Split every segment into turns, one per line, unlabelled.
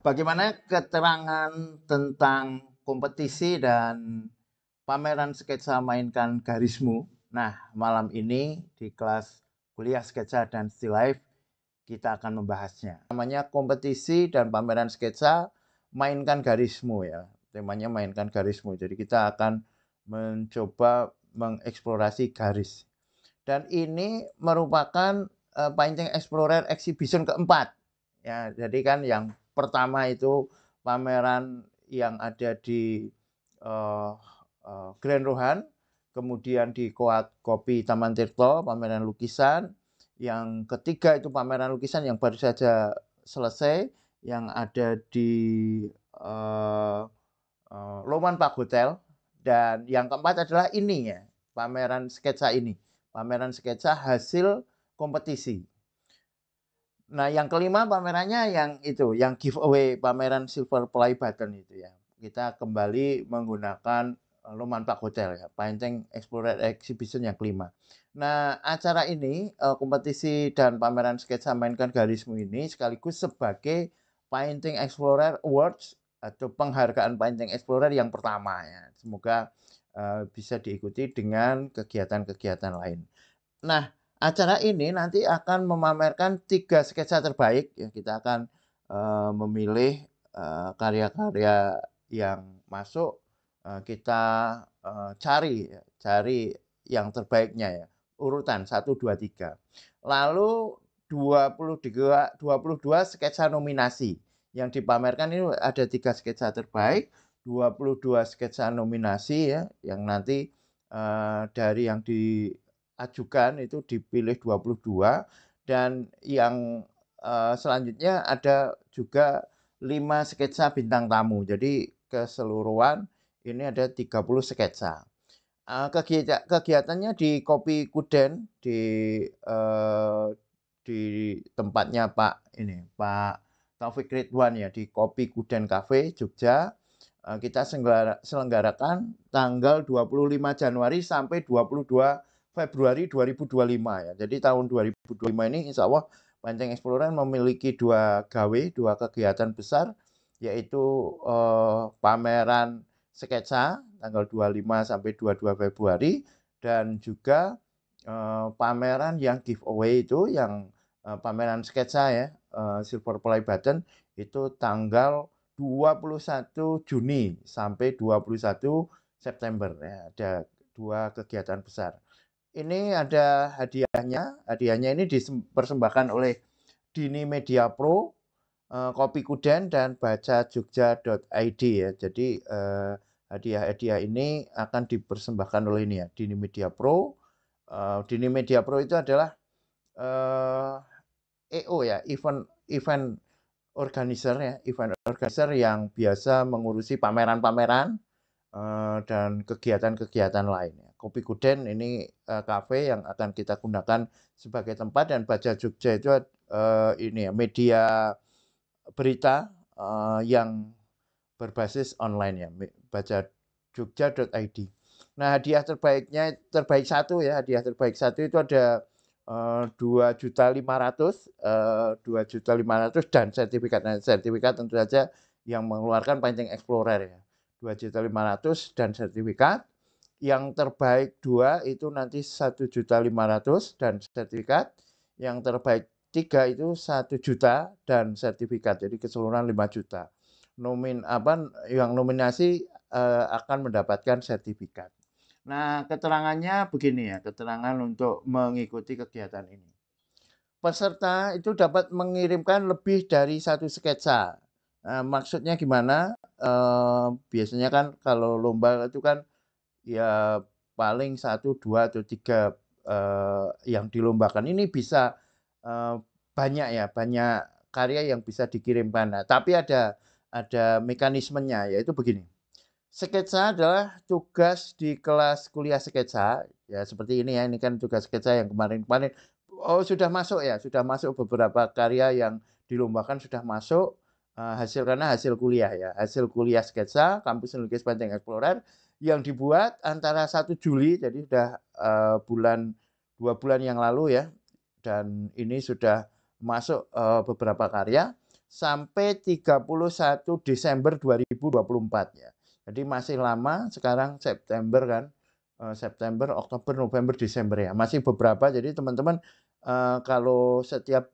Bagaimana keterangan tentang kompetisi dan pameran sketsa mainkan garismu? Nah, malam ini di kelas kuliah sketsa dan still life kita akan membahasnya. Namanya kompetisi dan pameran sketsa mainkan garismu ya. Temanya mainkan garismu. Jadi kita akan mencoba mengeksplorasi garis. Dan ini merupakan uh, eh, Painting Explorer Exhibition keempat. Ya, jadi kan yang pertama itu pameran yang ada di uh, uh, Grand Rohan, kemudian di Koat Kopi Taman Tirto, pameran lukisan. Yang ketiga itu pameran lukisan yang baru saja selesai, yang ada di uh, uh, Loman Pak Hotel. Dan yang keempat adalah ini ya, pameran sketsa ini. Pameran sketsa hasil kompetisi. Nah, yang kelima pamerannya yang itu, yang giveaway pameran Silver Play Button itu ya. Kita kembali menggunakan eh, Loman Pak Hotel ya, Painting Explorer Exhibition yang kelima. Nah, acara ini eh, kompetisi dan pameran sketsa mainkan garismu ini sekaligus sebagai Painting Explorer Awards atau penghargaan Painting Explorer yang pertama ya. Semoga uh, bisa diikuti dengan kegiatan-kegiatan lain. Nah, acara ini nanti akan memamerkan tiga sketsa terbaik ya kita akan uh, memilih eh, karya-karya uh, yang masuk uh, kita uh, cari ya, cari yang terbaiknya ya urutan 1 2 3. Lalu 22 22 sketsa nominasi yang dipamerkan ini ada tiga sketsa terbaik, 22 sketsa nominasi ya yang nanti uh, dari yang di ajukan itu dipilih 22 dan yang uh, selanjutnya ada juga 5 sketsa bintang tamu. Jadi keseluruhan ini ada 30 sketsa. Uh, eh, kegiatan, kegiatannya di Kopi Kuden di uh, di tempatnya Pak ini Pak Taufik Ridwan ya di Kopi Kuden Cafe Jogja. Uh, kita selenggarakan tanggal 25 Januari sampai 22 Februari 2025 ya. Jadi tahun 2025 ini insya Allah Banteng Explorer memiliki dua gawe, dua kegiatan besar yaitu eh, pameran sketsa tanggal 25 sampai 22 Februari dan juga eh, pameran yang giveaway itu yang eh, pameran sketsa ya eh, Silver Play Button itu tanggal 21 Juni sampai 21 September ya ada dua kegiatan besar ini ada hadiahnya. Hadiahnya ini dipersembahkan oleh Dini Media Pro, eh, Kopi Kuden, dan Baca Jogja.id ya. Jadi eh, hadiah-hadiah ini akan dipersembahkan oleh ini ya, Dini Media Pro. Eh, Dini Media Pro itu adalah eh, EO ya, event event organizer ya, event organizer yang biasa mengurusi pameran-pameran Eh, dan kegiatan-kegiatan lainnya. Kopi Guden ini eh, kafe yang akan kita gunakan sebagai tempat dan Baca Jogja itu eh, ini ya media berita yang berbasis online ya baca jogja.id. Nah, hadiah terbaiknya terbaik satu ya, hadiah terbaik satu itu ada dua juta lima ratus dua juta lima ratus dan sertifikat nah, sertifikat tentu saja yang mengeluarkan pancing explorer ya dua juta lima ratus dan sertifikat. Yang terbaik dua itu nanti satu juta lima ratus dan sertifikat. Yang terbaik tiga itu satu juta dan sertifikat. Jadi keseluruhan lima juta. Nomin apa yang nominasi eh, akan mendapatkan sertifikat. Nah, keterangannya begini ya, keterangan untuk mengikuti kegiatan ini. Peserta itu dapat mengirimkan lebih dari satu sketsa. Nah, maksudnya gimana? biasanya kan kalau lomba itu kan ya paling satu dua atau tiga eh, yang dilombakan ini bisa eh, banyak ya banyak karya yang bisa dikirimkan nah, tapi ada ada mekanismenya yaitu begini sketsa adalah tugas di kelas kuliah sketsa ya seperti ini ya ini kan tugas sketsa yang kemarin-kemarin oh sudah masuk ya sudah masuk beberapa karya yang dilombakan sudah masuk Eh, hasil karena hasil kuliah ya hasil kuliah sketsa kampus Indonesia Banting Explorer yang dibuat antara 1 Juli jadi sudah uh, bulan dua bulan yang lalu ya dan ini sudah masuk uh, beberapa karya sampai 31 Desember 2024 ya jadi masih lama sekarang September kan uh, September Oktober November Desember ya masih beberapa jadi teman-teman uh, kalau setiap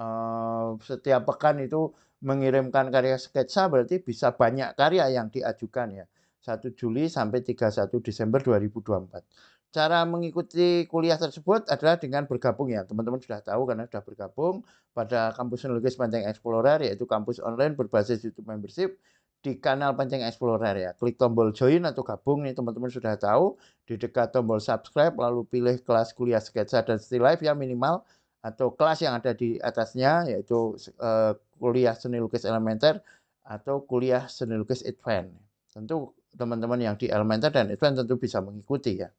Eh, setiap pekan itu mengirimkan karya sketsa berarti bisa banyak karya yang diajukan ya. 1 Juli sampai 31 Desember 2024. Cara mengikuti kuliah tersebut adalah dengan bergabung ya. Teman-teman sudah tahu karena sudah bergabung pada kampus sinologis Panjang Explorer yaitu kampus online berbasis YouTube membership di kanal Panjang Explorer ya. Klik tombol join atau gabung nih teman-teman sudah tahu. Di dekat tombol subscribe lalu pilih kelas kuliah sketsa dan still life yang minimal atau kelas yang ada di atasnya yaitu uh, kuliah seni lukis elementer atau kuliah seni lukis advance. Tentu teman-teman yang di elementer dan advance tentu bisa mengikuti ya.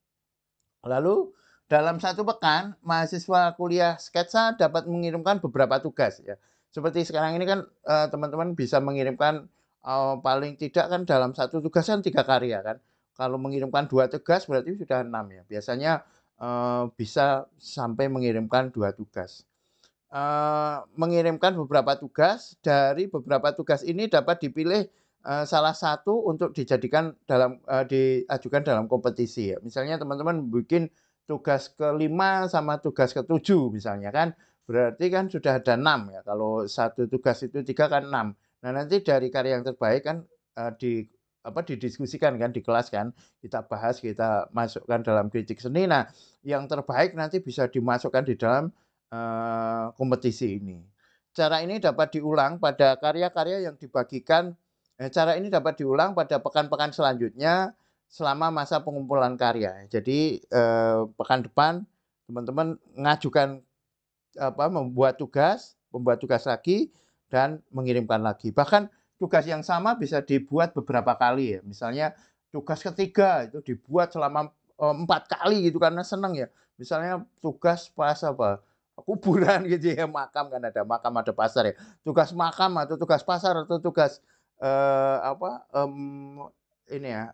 Lalu dalam satu pekan mahasiswa kuliah sketsa dapat mengirimkan beberapa tugas ya. Seperti sekarang ini kan eh, teman-teman uh, bisa mengirimkan uh, paling tidak kan dalam satu tugas kan tiga karya kan. Kalau mengirimkan dua tugas berarti sudah enam ya. Biasanya Eh, bisa sampai mengirimkan dua tugas. Uh, mengirimkan beberapa tugas dari beberapa tugas ini dapat dipilih uh, salah satu untuk dijadikan dalam uh, diajukan dalam kompetisi ya. Misalnya teman-teman bikin tugas kelima sama tugas ketujuh misalnya kan berarti kan sudah ada enam ya. Kalau satu tugas itu tiga kan enam. Nah nanti dari karya yang terbaik kan uh, di apa didiskusikan kan di kelas kan kita bahas kita masukkan dalam kritik seni nah yang terbaik nanti bisa dimasukkan di dalam uh, kompetisi ini cara ini dapat diulang pada karya-karya yang dibagikan eh, cara ini dapat diulang pada pekan-pekan selanjutnya selama masa pengumpulan karya jadi eh, pekan depan teman-teman ngajukan apa membuat tugas membuat tugas lagi dan mengirimkan lagi bahkan tugas yang sama bisa dibuat beberapa kali ya. Misalnya tugas ketiga itu dibuat selama eh, empat kali gitu karena seneng ya. Misalnya tugas pas apa kuburan gitu ya makam kan ada makam ada pasar ya. Tugas makam atau tugas pasar atau tugas eh, apa em, ini ya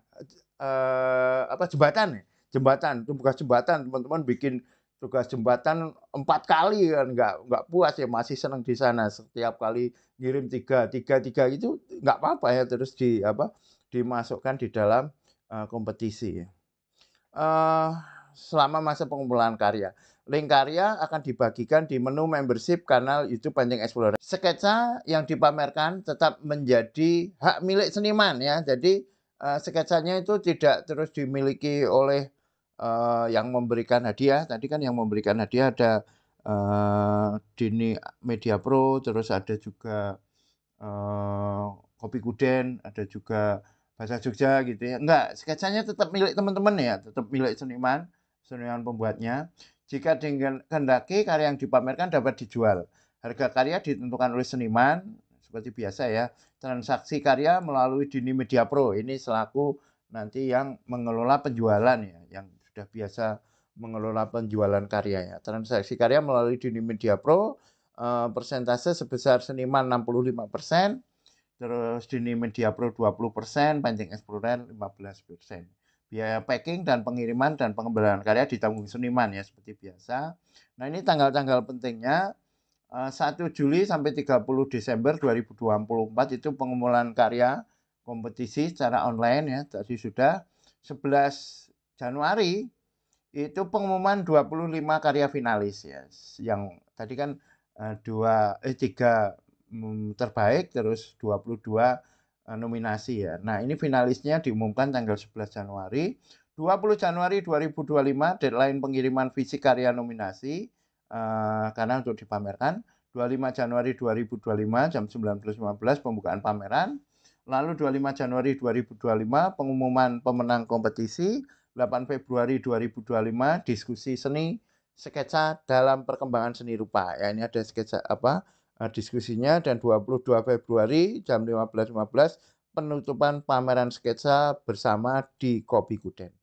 eh, apa jembatan ya jembatan itu bukan jembatan teman-teman bikin tugas jembatan empat kali kan nggak nggak puas ya masih seneng di sana setiap kali ngirim tiga tiga tiga itu nggak apa-apa ya terus di apa dimasukkan di dalam uh, kompetisi uh, selama masa pengumpulan karya link karya akan dibagikan di menu membership kanal YouTube Panjang Explorer sketsa yang dipamerkan tetap menjadi hak milik seniman ya jadi uh, sketsanya itu tidak terus dimiliki oleh uh, yang memberikan hadiah tadi kan yang memberikan hadiah ada uh, Dini Media Pro terus ada juga uh, Kopi Kuden ada juga bahasa Jogja gitu ya enggak sketsanya tetap milik teman-teman ya tetap milik seniman seniman pembuatnya jika dengan kendaki karya yang dipamerkan dapat dijual harga karya ditentukan oleh seniman seperti biasa ya transaksi karya melalui Dini Media Pro ini selaku nanti yang mengelola penjualan ya yang sudah biasa mengelola penjualan karyanya. Transaksi karya melalui Dini Media Pro uh, persentase sebesar seniman 65%, terus Dini Media Pro 20%, Panjang Explorer 15%. Biaya packing dan pengiriman dan pengembalian karya ditanggung seniman ya seperti biasa. Nah, ini tanggal-tanggal pentingnya 1 eh, Juli sampai 30 Desember 2024 itu pengumpulan karya kompetisi secara online ya tadi sudah 11 Januari itu pengumuman 25 karya finalis ya yang tadi kan uh, dua eh tiga um, terbaik terus 22 uh, eh, nominasi ya. Nah, ini finalisnya diumumkan tanggal 11 Januari. 20 Januari 2025 deadline pengiriman fisik karya nominasi uh, karena untuk dipamerkan 25 Januari 2025 jam 19.15 pembukaan pameran. Lalu 25 Januari 2025 pengumuman pemenang kompetisi 8 Februari 2025 diskusi seni sketsa dalam perkembangan seni rupa. Ya ini ada sketsa apa eh, diskusinya dan 22 Februari jam 15.15 penutupan pameran sketsa bersama di Kopi Kuden.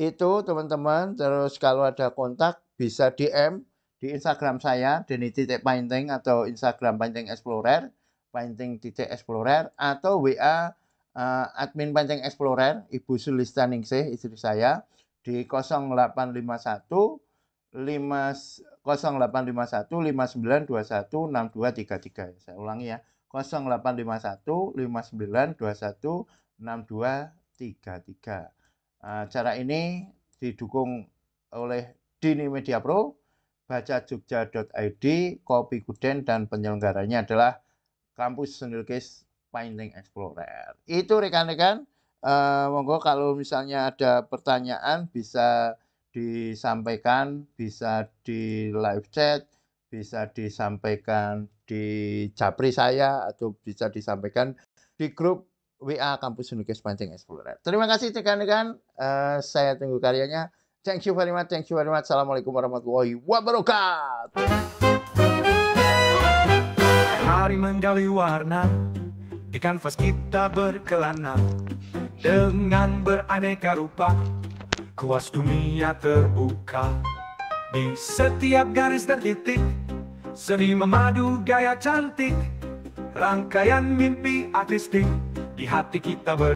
Itu teman-teman, terus kalau ada kontak bisa DM di Instagram saya Deni titik painting atau Instagram painting explorer painting titik explorer atau WA uh, admin Panceng Explorer Ibu Ningsih, istri saya di 0851 5 0851 5921 6233 saya ulangi ya 0851 5921 6233 uh, cara ini didukung oleh Dini Media Pro baca jogja.id, kopi guden, dan penyelenggaranya adalah Kampus Senilkes Finding Explorer. Itu rekan-rekan, eh, monggo kalau misalnya ada pertanyaan bisa disampaikan, bisa di live chat, bisa disampaikan di japri saya atau bisa disampaikan di grup WA Kampus Unikes Pancing Explorer. Terima kasih rekan-rekan, uh, saya tunggu karyanya. Thank you very much, thank you very much. Assalamualaikum warahmatullahi wabarakatuh. Hari menggali warna di kanvas kita berkelana Dengan beraneka rupa Kuas dunia terbuka Di setiap garis dan titik Seni memadu gaya cantik Rangkaian mimpi artistik Di hati kita ber